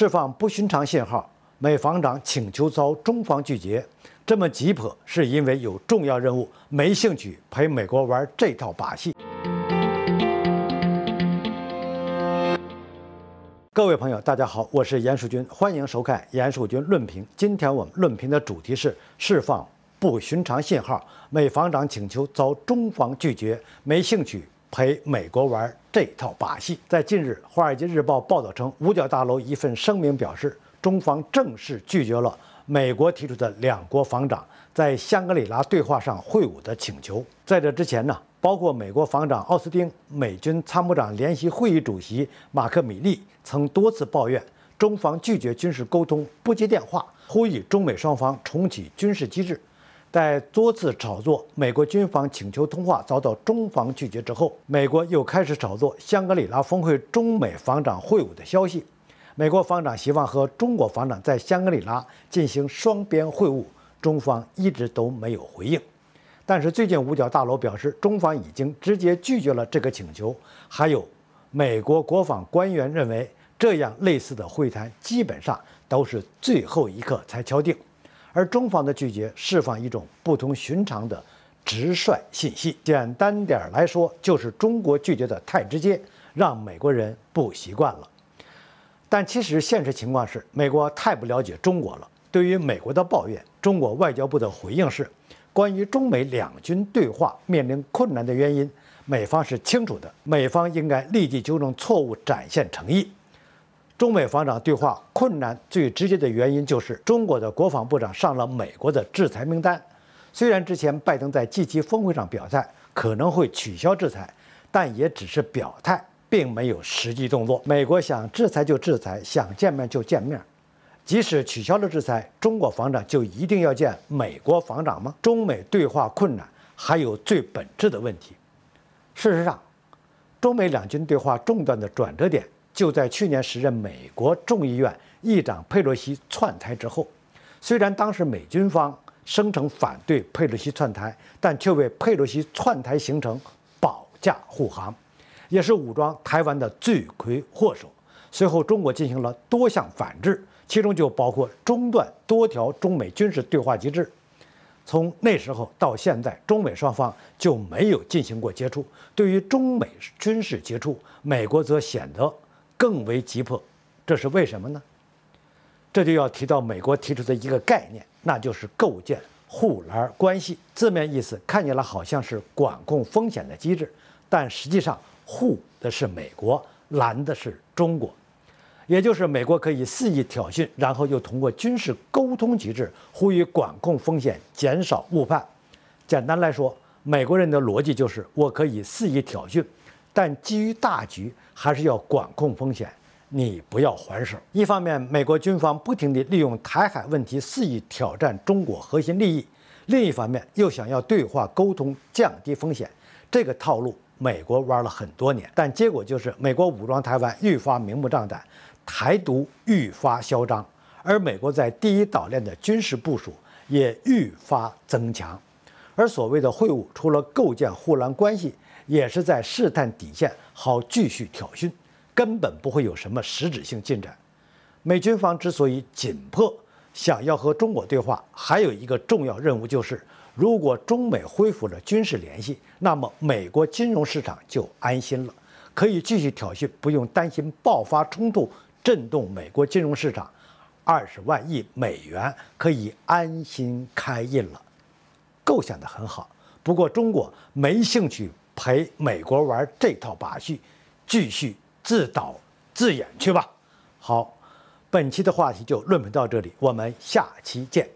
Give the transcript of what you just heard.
释放不寻常信号，美防长请求遭中方拒绝。这么急迫是因为有重要任务，没兴趣陪美国玩这套把戏。各位朋友，大家好，我是严树军，欢迎收看严树军论评。今天我们论评的主题是释放不寻常信号，美防长请求遭中方拒绝，没兴趣。陪美国玩这套把戏。在近日，《华尔街日报》报道称，五角大楼一份声明表示，中方正式拒绝了美国提出的两国防长在香格里拉对话上会晤的请求。在这之前呢，包括美国防长奥斯汀、美军参谋长联席会议主席马克·米利曾多次抱怨，中方拒绝军事沟通、不接电话，呼吁中美双方重启军事机制。在多次炒作美国军方请求通话遭到中方拒绝之后，美国又开始炒作香格里拉峰会中美防长会晤的消息。美国防长希望和中国防长在香格里拉进行双边会晤，中方一直都没有回应。但是最近五角大楼表示，中方已经直接拒绝了这个请求。还有美国国防官员认为，这样类似的会谈基本上都是最后一刻才敲定。而中方的拒绝释放一种不同寻常的直率信息，简单点儿来说，就是中国拒绝的太直接，让美国人不习惯了。但其实现实情况是，美国太不了解中国了。对于美国的抱怨，中国外交部的回应是：关于中美两军对话面临困难的原因，美方是清楚的，美方应该立即纠正错误，展现诚意。中美防长对话困难最直接的原因就是中国的国防部长上了美国的制裁名单。虽然之前拜登在 G7 峰会上表态可能会取消制裁，但也只是表态，并没有实际动作。美国想制裁就制裁，想见面就见面。即使取消了制裁，中国防长就一定要见美国防长吗？中美对话困难还有最本质的问题。事实上，中美两军对话中断的转折点。就在去年，时任美国众议院议长佩洛西窜台之后，虽然当时美军方声称反对佩洛西窜台，但却为佩洛西窜台形成保驾护航，也是武装台湾的罪魁祸首。随后，中国进行了多项反制，其中就包括中断多条中美军事对话机制。从那时候到现在，中美双方就没有进行过接触。对于中美军事接触，美国则显得。更为急迫，这是为什么呢？这就要提到美国提出的一个概念，那就是构建护栏关系。字面意思看起来好像是管控风险的机制，但实际上“护”的是美国，“拦”的是中国，也就是美国可以肆意挑衅，然后又通过军事沟通机制呼吁管控风险、减少误判。简单来说，美国人的逻辑就是：我可以肆意挑衅。但基于大局，还是要管控风险，你不要还手。一方面，美国军方不停地利用台海问题肆意挑战中国核心利益；另一方面，又想要对话沟通，降低风险。这个套路，美国玩了很多年，但结果就是美国武装台湾愈发明目张胆，台独愈发嚣张，而美国在第一岛链的军事部署也愈发增强。而所谓的会晤，除了构建护栏关系，也是在试探底线，好继续挑衅，根本不会有什么实质性进展。美军方之所以紧迫想要和中国对话，还有一个重要任务就是，如果中美恢复了军事联系，那么美国金融市场就安心了，可以继续挑衅，不用担心爆发冲突震动美国金融市场，二十万亿美元可以安心开印了。构想得很好，不过中国没兴趣陪美国玩这套把戏，继续自导自演去吧。好，本期的话题就论评到这里，我们下期见。